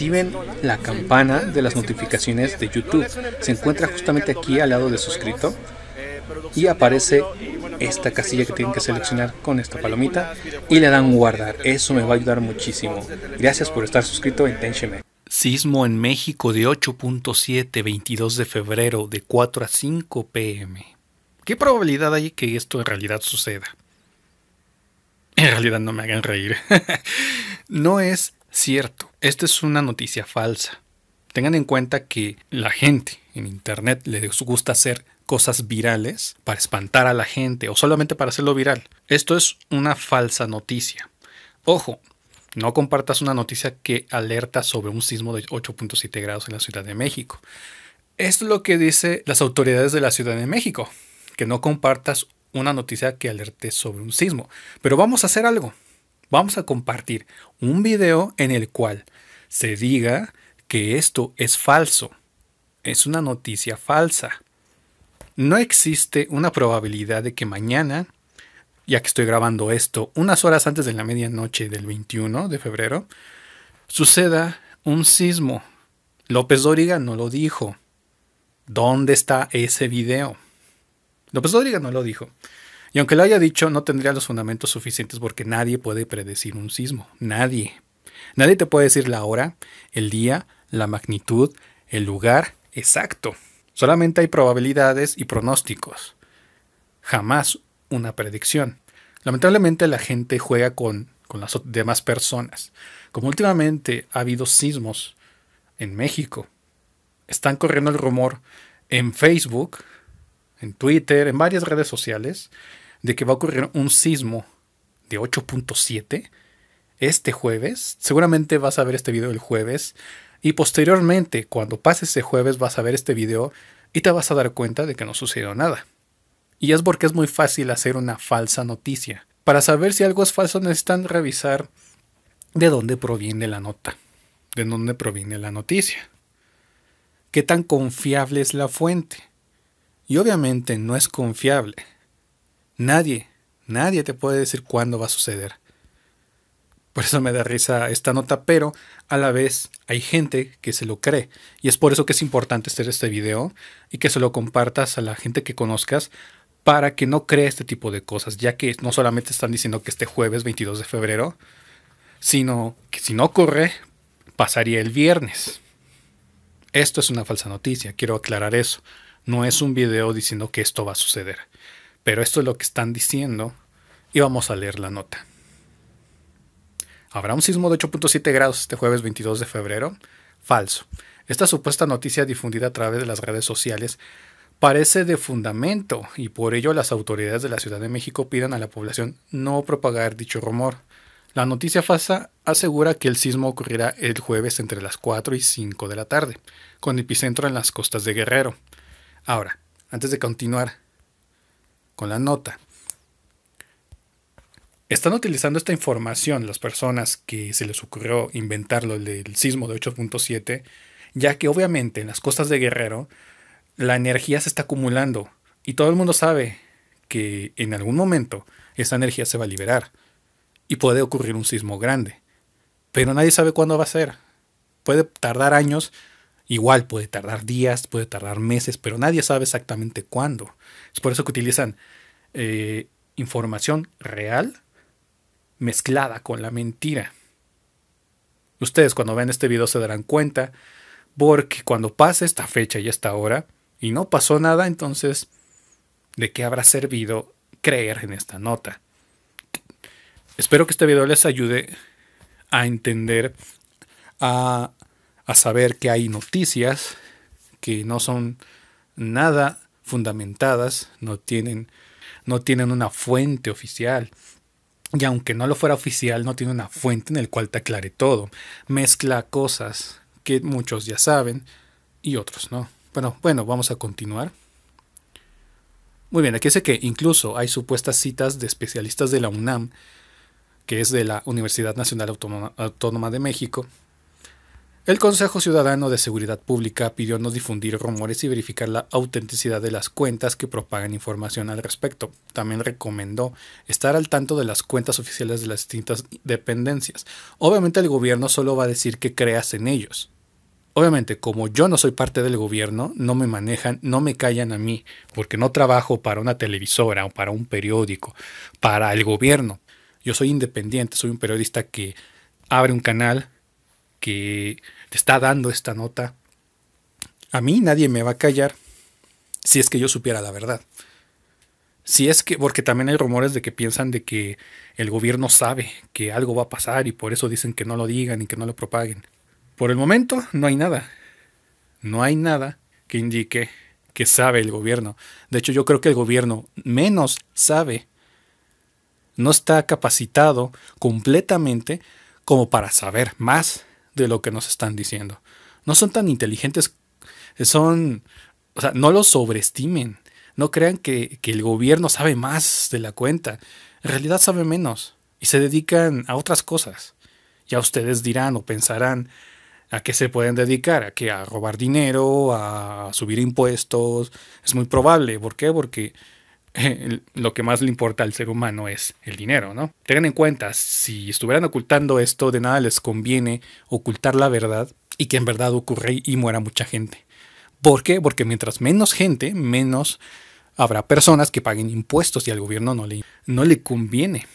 activen la campana de las notificaciones de YouTube. Se encuentra justamente aquí al lado de suscrito y aparece esta casilla que tienen que seleccionar con esta palomita y le dan guardar. Eso me va a ayudar muchísimo. Gracias por estar suscrito en Sismo en México de 8.7, 22 de febrero, de 4 a 5 pm. ¿Qué probabilidad hay que esto en realidad suceda? En realidad no me hagan reír. no es cierto. Esta es una noticia falsa. Tengan en cuenta que la gente en Internet les gusta hacer cosas virales para espantar a la gente o solamente para hacerlo viral. Esto es una falsa noticia. Ojo, no compartas una noticia que alerta sobre un sismo de 8.7 grados en la Ciudad de México. Es lo que dicen las autoridades de la Ciudad de México, que no compartas una noticia que alerte sobre un sismo. Pero vamos a hacer algo vamos a compartir un video en el cual se diga que esto es falso. Es una noticia falsa. No existe una probabilidad de que mañana, ya que estoy grabando esto unas horas antes de la medianoche del 21 de febrero, suceda un sismo. López Dóriga no lo dijo. ¿Dónde está ese video? López Dóriga no lo dijo. Y aunque lo haya dicho, no tendría los fundamentos suficientes porque nadie puede predecir un sismo. Nadie. Nadie te puede decir la hora, el día, la magnitud, el lugar exacto. Solamente hay probabilidades y pronósticos. Jamás una predicción. Lamentablemente la gente juega con, las demás personas. Como últimamente ha habido sismos en México, están corriendo el rumor en Facebook en Twitter, en varias redes sociales, de que va a ocurrir un sismo de 8.7 este jueves. Seguramente vas a ver este video el jueves. Y posteriormente, cuando pase ese jueves, vas a ver este video y te vas a dar cuenta de que no sucedió nada. Y es porque es muy fácil hacer una falsa noticia. Para saber si algo es falso necesitan revisar de dónde proviene la nota, de dónde proviene la noticia. ¿Qué tan confiable es la fuente? Y obviamente no es confiable. Nadie, nadie te puede decir cuándo va a suceder. Por eso me da risa esta nota, pero a la vez hay gente que se lo cree. Y es por eso que es importante hacer este video y que se lo compartas a la gente que conozcas para que no crea este tipo de cosas, ya que no solamente están diciendo que este jueves 22 de febrero, sino que si no ocurre, pasaría el viernes. Esto es una falsa noticia, quiero aclarar eso. No es un video diciendo que esto va a suceder. Pero esto es lo que están diciendo y vamos a leer la nota. ¿Habrá un sismo de 8.7 grados este jueves 22 de febrero? Falso. Esta supuesta noticia difundida a través de las redes sociales parece de fundamento y por ello las autoridades de la Ciudad de México piden a la población no propagar dicho rumor. La noticia falsa asegura que el sismo ocurrirá el jueves entre las 4 y 5 de la tarde, con epicentro en las costas de Guerrero. Ahora, antes de continuar con la nota, están utilizando esta información las personas que se les ocurrió inventar lo del sismo de 8.7, ya que obviamente en las costas de Guerrero la energía se está acumulando y todo el mundo sabe que en algún momento esa energía se va a liberar y puede ocurrir un sismo grande, pero nadie sabe cuándo va a ser. Puede tardar años Igual puede tardar días, puede tardar meses, pero nadie sabe exactamente cuándo. Es por eso que utilizan eh, información real mezclada con la mentira. Ustedes cuando vean este video se darán cuenta porque cuando pase esta fecha y esta hora y no pasó nada, entonces, ¿de qué habrá servido creer en esta nota? Espero que este video les ayude a entender, a a saber que hay noticias que no son nada fundamentadas, no tienen, no tienen una fuente oficial. Y aunque no lo fuera oficial, no tiene una fuente en el cual te aclare todo. Mezcla cosas que muchos ya saben y otros no. Bueno, bueno, vamos a continuar. Muy bien, aquí dice que incluso hay supuestas citas de especialistas de la UNAM, que es de la Universidad Nacional Autónoma de México, el Consejo Ciudadano de Seguridad Pública pidió no difundir rumores y verificar la autenticidad de las cuentas que propagan información al respecto. También recomendó estar al tanto de las cuentas oficiales de las distintas dependencias. Obviamente el gobierno solo va a decir que creas en ellos. Obviamente, como yo no soy parte del gobierno, no me manejan, no me callan a mí, porque no trabajo para una televisora o para un periódico, para el gobierno. Yo soy independiente, soy un periodista que abre un canal, que te está dando esta nota. A mí nadie me va a callar si es que yo supiera la verdad. Si es que, porque también hay rumores de que piensan de que el gobierno sabe que algo va a pasar y por eso dicen que no lo digan y que no lo propaguen. Por el momento no hay nada. No hay nada que indique que sabe el gobierno. De hecho, yo creo que el gobierno menos sabe. No está capacitado completamente como para saber más de lo que nos están diciendo. No son tan inteligentes, son, o sea, no los sobreestimen. No crean que, el gobierno sabe más de la cuenta. En realidad sabe menos y se dedican a otras cosas. Ya ustedes dirán o pensarán a qué se pueden dedicar, a qué, a robar dinero, a subir impuestos. Es muy probable. ¿Por qué? Porque lo que más le importa al ser humano es el dinero, ¿no? Tengan en cuenta, si estuvieran ocultando esto, de nada les conviene ocultar la verdad y que en verdad ocurre y muera mucha gente. ¿Por qué? Porque mientras menos gente, menos habrá personas que paguen impuestos y al gobierno no le, no le conviene.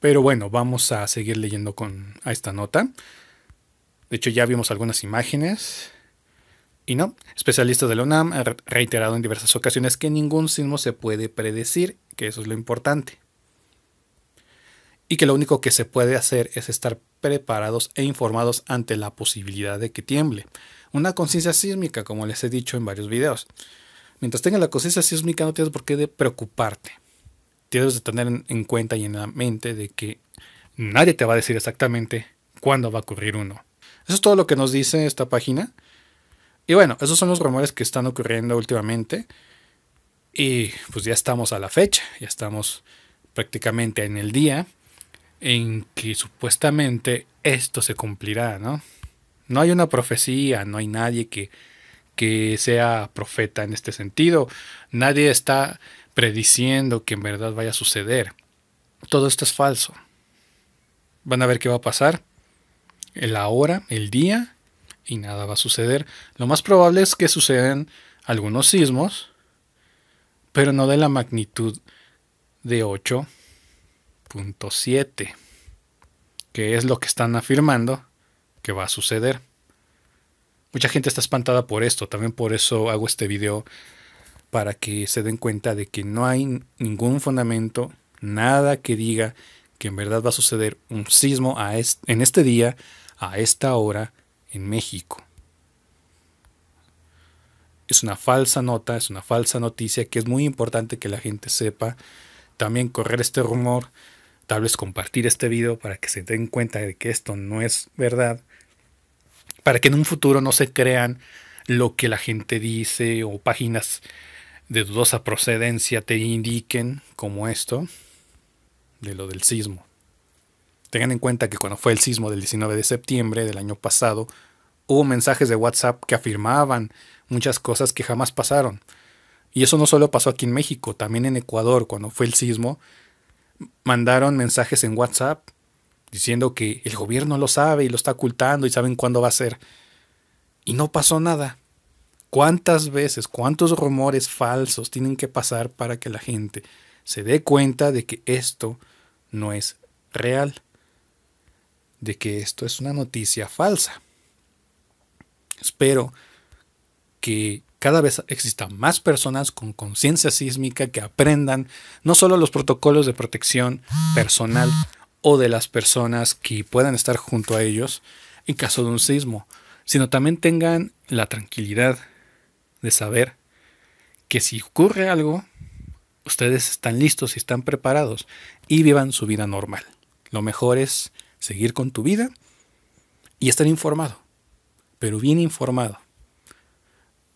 Pero bueno, vamos a seguir leyendo con a esta nota. De hecho, ya vimos algunas imágenes. Y no, especialistas de la UNAM han reiterado en diversas ocasiones que ningún sismo se puede predecir, que eso es lo importante. Y que lo único que se puede hacer es estar preparados e informados ante la posibilidad de que tiemble. Una conciencia sísmica, como les he dicho en varios videos. Mientras tengas la conciencia sísmica no tienes por qué de preocuparte. Tienes de tener en cuenta y en la mente de que nadie te va a decir exactamente cuándo va a ocurrir uno. Eso es todo lo que nos dice esta página. Y bueno, esos son los rumores que están ocurriendo últimamente. Y pues ya estamos a la fecha, ya estamos prácticamente en el día en que supuestamente esto se cumplirá, ¿no? No hay una profecía, no hay nadie que, que sea profeta en este sentido, nadie está prediciendo que en verdad vaya a suceder. Todo esto es falso. Van a ver qué va a pasar, la hora, el día y nada va a suceder. Lo más probable es que sucedan algunos sismos, pero no de la magnitud de 8.7, que es lo que están afirmando que va a suceder. Mucha gente está espantada por esto, también por eso hago este video para que se den cuenta de que no hay ningún fundamento, nada que diga que en verdad va a suceder un sismo a en este día, a esta hora, en México. Es una falsa nota, es una falsa noticia que es muy importante que la gente sepa. También correr este rumor, tal vez compartir este video para que se den cuenta de que esto no es verdad. Para que en un futuro no se crean lo que la gente dice o páginas de dudosa procedencia te indiquen como esto de lo del sismo. Tengan en cuenta que cuando fue el sismo del 19 de septiembre del año pasado, hubo mensajes de WhatsApp que afirmaban muchas cosas que jamás pasaron. Y eso no solo pasó aquí en México, también en Ecuador, cuando fue el sismo, mandaron mensajes en WhatsApp diciendo que el gobierno lo sabe y lo está ocultando y saben cuándo va a ser. Y no pasó nada. ¿Cuántas veces, cuántos rumores falsos tienen que pasar para que la gente se dé cuenta de que esto no es real? de que esto es una noticia falsa. Espero que cada vez existan más personas con conciencia sísmica que aprendan no solo los protocolos de protección personal o de las personas que puedan estar junto a ellos en caso de un sismo, sino también tengan la tranquilidad de saber que si ocurre algo, ustedes están listos y están preparados y vivan su vida normal. Lo mejor es seguir con tu vida y estar informado, pero bien informado,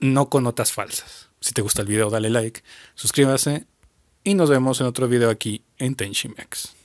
no con notas falsas. Si te gusta el video, dale like, suscríbase y nos vemos en otro video aquí en Max.